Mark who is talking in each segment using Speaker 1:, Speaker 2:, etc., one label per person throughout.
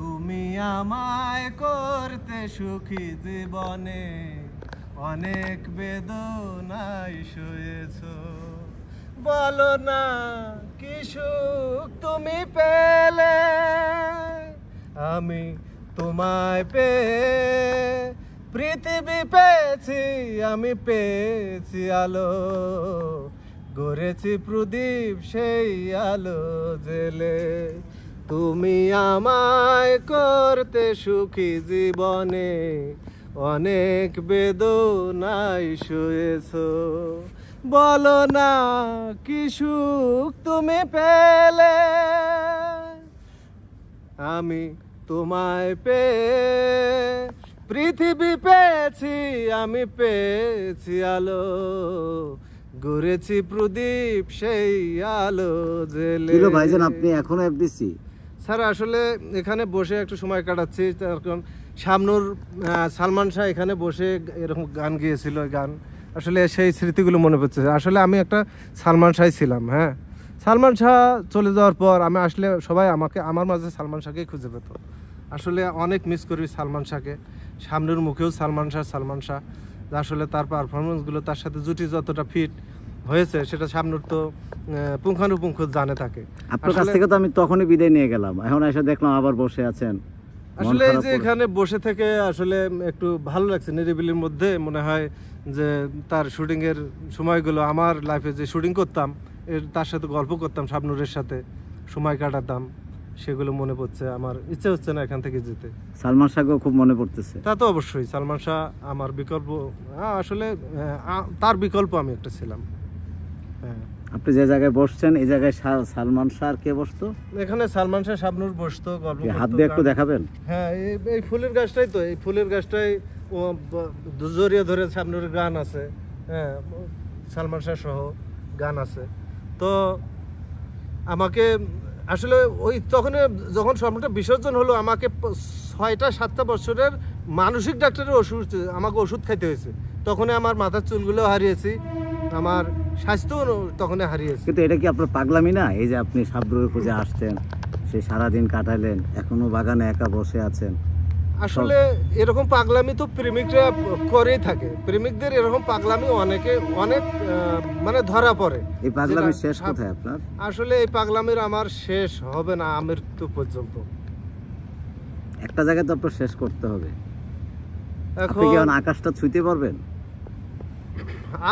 Speaker 1: তুমি আমায় করতে সুখী জীবনে অনেক বেদনায় শুয়েছ বলো না কি সুখ তুমি পেলে আমি তোমায় পে পৃথিবী পেয়েছি আমি পেয়েছি আলো গড়েছি প্রদীপ সেই আলো জেলে তুমি আমায় করতে সুখী জীবনে অনেক বেদনায় শুয়েছ বলো না কি সুখ তুমি পেলে আমি তোমায় পে পৃথিবী পেয়েছি আমি পেয়েছি আলো ঘুরেছি প্রদীপ সেই আলো জেলে ভাইজান
Speaker 2: আপনি এখনো এক
Speaker 1: স্যার আসলে এখানে বসে একটু সময় কাটাচ্ছি কারণ সামনুর সালমান শাহ এখানে বসে এরকম গান গিয়েছিল গান আসলে সেই স্মৃতিগুলো মনে পড়ছে আসলে আমি একটা সালমান শাহ ছিলাম হ্যাঁ সালমান শাহ চলে যাওয়ার পর আমি আসলে সবাই আমাকে আমার মাঝে সালমান শাহকেই খুঁজে পেত আসলে অনেক মিস করি সালমান শাহকে সামনের মুখেও সালমান শাহ সালমান শাহ আসলে তার পারফরমেন্সগুলো তার সাথে জুটি যতটা ফিট হয়েছে সেটা শামনুর তো পুঙ্খানুপুঙ্খ জানে থাকে
Speaker 2: আপনার কাছ থেকে তো আমি তখনই বিদায় নিয়ে গেলাম এখন এসে দেখলাম আবার বসে আছেন আসলে এই যে
Speaker 1: এখানে বসে থেকে আসলে একটু ভালো লাগছে নিরিবিলির মধ্যে মনে হয় যে তার শুটিংয়ের সময়গুলো আমার লাইফে যে শুটিং করতাম এর তার সাথে গল্প করতাম সাবনুরের সাথে সময় কাটাতাম সেগুলো মনে পড়ছে আমার ইচ্ছে হচ্ছে না এখান থেকে যেতে
Speaker 2: সালমান শাহকেও খুব মনে পড়তেছে
Speaker 1: তা তো অবশ্যই সালমান শাহ আমার বিকল্প আসলে তার বিকল্প আমি একটা ছিলাম হ্যাঁ।
Speaker 2: আপনি যে জায়গায় বসছেন এই জায়গায় সালমান শাহ কে বসতো
Speaker 1: এখানে সালমান শাহ শাবনুর বসতো হাত দিয়ে একটু দেখাবেন হ্যাঁ এই ফুলের গাছটাই তো এই ফুলের গাছটাই জড়িয়ে ধরে শাবনুর গান আছে হ্যাঁ সালমান শাহ সহ গান আছে তো আমাকে আসলে ওই তখন যখন সম্রাটটা বিসর্জন হলো আমাকে ছয়টা সাতটা বছরের মানসিক ডাক্তারের ওষুধ আমাকে ওষুধ খাইতে হয়েছে তখন আমার মাথার চুলগুলো হারিয়েছি আমার
Speaker 2: স্বাস্থ্য তখন হারিয়েছে কিন্তু এটা কি আপনার পাগলামি না এই যে আপনি সাবরুর খুঁজে আসছেন সে সারাদিন কাটালেন এখনো বাগানে একা বসে আছেন আসলে
Speaker 1: এরকম পাগলামি তো প্রেমিকরা করেই থাকে প্রেমিকদের এরকম পাগলামি অনেকে অনেক মানে ধরা পড়ে
Speaker 2: এই পাগলামি শেষ কোথায় আপনার
Speaker 1: আসলে এই পাগলামির আমার শেষ হবে না মৃত্যু পর্যন্ত
Speaker 2: একটা জায়গায় তো আপনার শেষ করতে হবে এখন আকাশটা ছুঁতে পারবেন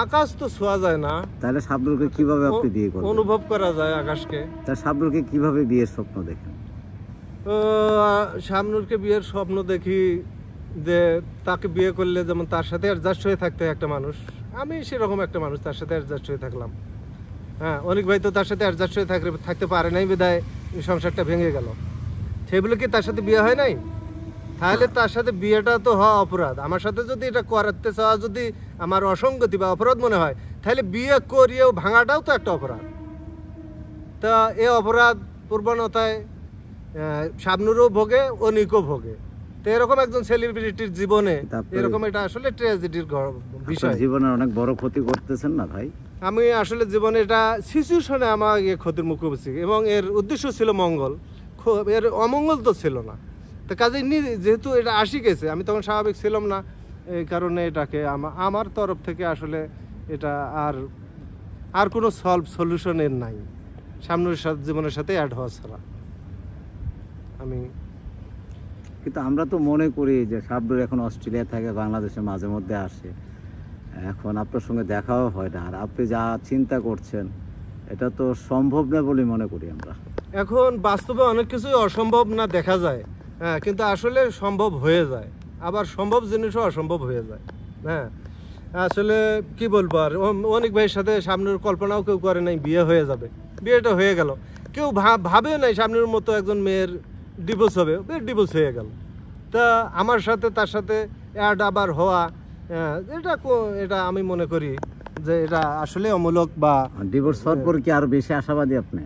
Speaker 2: আকাশ তো ছোঁয়া যায় না তাহলে শাবনুরকে কিভাবে আপনি বিয়ে করেন
Speaker 1: অনুভব করা যায় আকাশকে
Speaker 2: তা শাবনুরকে কিভাবে বিয়ের স্বপ্ন দেখেন
Speaker 1: শাবনুরকে বিয়ের স্বপ্ন দেখি যে তাকে বিয়ে করলে যেমন তার সাথে অ্যাডজাস্ট হয়ে থাকতে একটা মানুষ আমি সেরকম একটা মানুষ তার সাথে অ্যাডজাস্ট হয়ে থাকলাম হ্যাঁ অনেক ভাই তো তার সাথে অ্যাডজাস্ট হয়ে থাকতে পারে নাই বিদায় সংসারটা ভেঙে গেল সেগুলো কি তার সাথে বিয়ে হয় নাই তাহলে তার সাথে বিয়েটা তো হওয়া অপরাধ আমার সাথে যদি এটা করাতে চাওয়া যদি আমার অসঙ্গতি বা অপরাধ মনে হয় তাহলে বিয়ে করিয়েও ভাঙাটাও তো একটা অপরাধ তা এ অপরাধ প্রবণতায় শাবনুরও ভোগে ও নিকো ভোগে তো এরকম একজন সেলিব্রিটির জীবনে এরকম এটা আসলে ট্র্যাজেডির বিষয়
Speaker 2: জীবনের অনেক বড় ক্ষতি করতেছেন না ভাই
Speaker 1: আমি আসলে জীবনে এটা সিচুয়েশনে আমার ইয়ে ক্ষতির মুখোমুখি এবং এর উদ্দেশ্য ছিল মঙ্গল এর অমঙ্গল তো ছিল না তো কাজে যেহেতু এটা আসি গেছে আমি তখন স্বাভাবিক ছিলাম না এই কারণে এটাকে আমার তরফ থেকে আসলে এটা আর আর কোনো সলভ সলিউশনের নাই সামনের জীবনের সাথে অ্যাড হওয়া ছাড়া
Speaker 2: আমি কিন্তু আমরা তো মনে করি যে সাবরুর এখন অস্ট্রেলিয়া থাকে বাংলাদেশে মাঝে মধ্যে আসে এখন আপনার সঙ্গে দেখাও হয় না আর আপনি যা চিন্তা করছেন এটা তো সম্ভব না বলে মনে করি আমরা
Speaker 1: এখন বাস্তবে অনেক কিছুই অসম্ভব না দেখা যায় হ্যাঁ কিন্তু আসলে সম্ভব হয়ে যায় আবার সম্ভব জিনিসও অসম্ভব হয়ে যায় হ্যাঁ আসলে কি বলবো আর অনেক ভাইয়ের সাথে সামনের কল্পনাও কেউ করে নাই বিয়ে হয়ে যাবে বিয়েটা হয়ে গেল কেউ ভাবে নাই সামনের মতো একজন মেয়ের ডিভোর্স হবে ডিভোর্স হয়ে গেল তা আমার সাথে তার সাথে অ্যাড আবার হওয়া হ্যাঁ, এটা এটা আমি মনে করি যে এটা আসলে অমূলক
Speaker 2: বা ডিভোর্স
Speaker 1: হওয়ার পর কি আরো বেশি আশাবাদী আপনি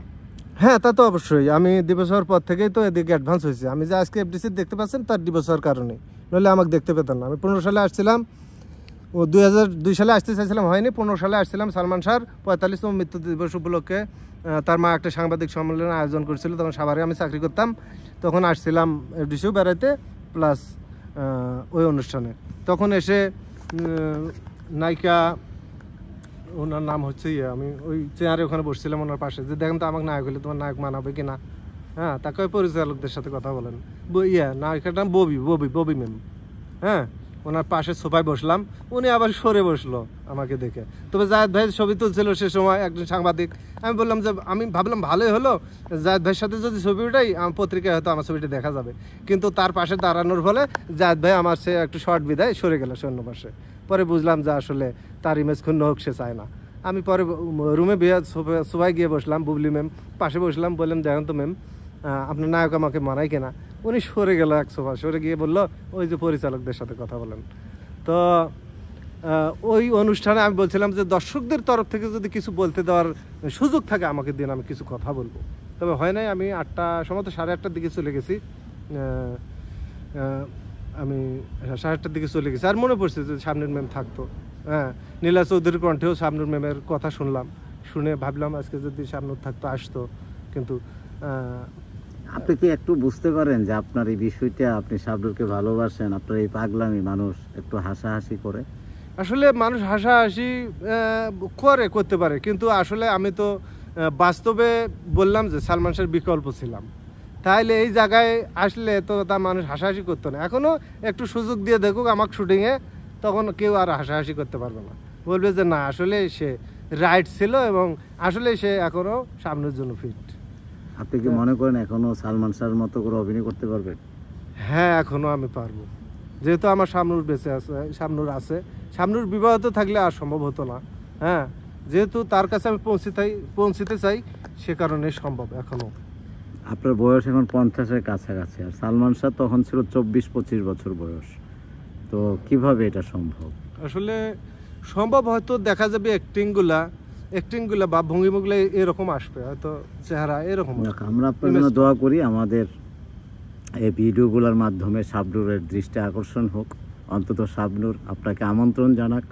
Speaker 1: হ্যাঁ তা তো অবশ্যই আমি দিবস হওয়ার পর থেকেই তো এদিকে অ্যাডভান্স হয়েছে আমি যে আজকে এফডিসি দেখতে পাচ্ছেন তার দিবস হওয়ার কারণে নইলে আমাকে দেখতে পেতাম না আমি পনেরো সালে আসছিলাম ও দুই হাজার দুই সালে আসতে চাইছিলাম হয়নি পনেরো সালে আসছিলাম সালমান শাহর পঁয়তাল্লিশতম মৃত্যু দিবস উপলক্ষে তার মা একটা সাংবাদিক সম্মেলন আয়োজন করেছিল তখন সাভারে আমি চাকরি করতাম তখন আসছিলাম এফডিসিও বেড়াইতে প্লাস ওই অনুষ্ঠানে তখন এসে নায়িকা ওনার নাম হচ্ছে ইয়ে আমি ওই চেয়ারে ওখানে বসছিলাম ওনার পাশে যে দেখেন তো আমাকে নায়ক হলে তোমার নায়ক মানাবে কি না হ্যাঁ তাকে ওই পরিচালকদের সাথে কথা বলেন ইয়ে নায়কের নাম ববি ববি ববি ম্যাম হ্যাঁ ওনার পাশে সোফায় বসলাম উনি আবার সরে বসলো আমাকে দেখে তবে জায়দ ভাই ছবি তুলছিল সে সময় একজন সাংবাদিক আমি বললাম যে আমি ভাবলাম ভালোই হলো জায়দ ভাইয়ের সাথে যদি ছবি উঠাই আমার পত্রিকায় হয়তো আমার ছবিটা দেখা যাবে কিন্তু তার পাশে দাঁড়ানোর ফলে জায়দ ভাই আমার সে একটু শর্ট বিদায় সরে গেল সৈন্য পাশে পরে বুঝলাম যে আসলে তার ইমেজ ক্ষুণ্ণ হোক সে চায় না আমি পরে রুমে বিয়ে সবাই গিয়ে বসলাম বুবলি ম্যাম পাশে বসলাম বললাম দেখেন তো ম্যাম আপনার নায়ক আমাকে মানায় কেনা উনি সরে গেল এক সোফা সরে গিয়ে বলল ওই যে পরিচালকদের সাথে কথা বলেন তো ওই অনুষ্ঠানে আমি বলছিলাম যে দর্শকদের তরফ থেকে যদি কিছু বলতে দেওয়ার সুযোগ থাকে আমাকে দিন আমি কিছু কথা বলবো তবে হয় নাই আমি আটটা তো সাড়ে আটটার দিকে চলে গেছি আমি সাড়ে আটটার দিকে চলে গেছি আর মনে পড়ছে যে সামনের ম্যাম থাকতো হ্যাঁ নীলা চৌধুরীর কণ্ঠেও শামনুর ম্যামের কথা শুনলাম শুনে ভাবলাম আজকে যদি শামনুর থাকতো আসতো কিন্তু
Speaker 2: আপনি কি একটু বুঝতে পারেন যে আপনার এই বিষয়টা আপনি শামনুরকে ভালোবাসেন আপনার এই পাগলামি মানুষ একটু হাসাহাসি করে আসলে
Speaker 1: মানুষ হাসাহাসি করে করতে পারে কিন্তু আসলে আমি তো বাস্তবে বললাম যে সালমান শাহের বিকল্প ছিলাম তাহলে এই জায়গায় আসলে তো তা মানুষ হাসাহাসি করতো না এখনও একটু সুযোগ দিয়ে দেখুক আমার শুটিংয়ে তখন কেউ আর হাসাহাসি করতে পারবে না বলবে যে না আসলে সে রাইট ছিল এবং আসলে সে এখনও সামনের জন্য ফিট
Speaker 2: আপনি কি হ্যাঁ। মনে করেন এখনও সালমান শাহর মতো করে অভিনয় করতে পারবেন
Speaker 1: হ্যাঁ এখনও আমি পারবো যেহেতু আমার সামনুর বেঁচে আছে সামনুর আছে সামনুর তো থাকলে আর সম্ভব হতো না হ্যাঁ যেহেতু তার কাছে আমি পৌঁছিতে পৌঁছিতে চাই সে কারণে সম্ভব এখনও
Speaker 2: আপনার বয়স এখন পঞ্চাশের কাছাকাছি আর সালমান শাহ তখন ছিল চব্বিশ পঁচিশ বছর বয়স তো কিভাবে এটা সম্ভব
Speaker 1: আসলে সম্ভব হয়তো দেখা যাবে অ্যাক্টিংগুলা অ্যাক্টিংগুলা বা ভঙ্গিমাগুলো এরকম আসবে হয়তো চেহারা এরকম
Speaker 2: আমরা আপনার জন্য দোয়া করি আমাদের এই ভিডিওগুলোর মাধ্যমে সাবনুরের দৃষ্টি আকর্ষণ হোক অন্তত সাবনুর আপনাকে আমন্ত্রণ জানাক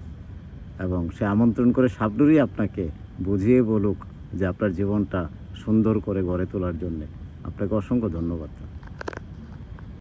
Speaker 2: এবং সে আমন্ত্রণ করে সাবনুরই আপনাকে বুঝিয়ে বলুক যে আপনার জীবনটা সুন্দর করে গড়ে তোলার জন্যে আপনাকে অসংখ্য ধন্যবাদ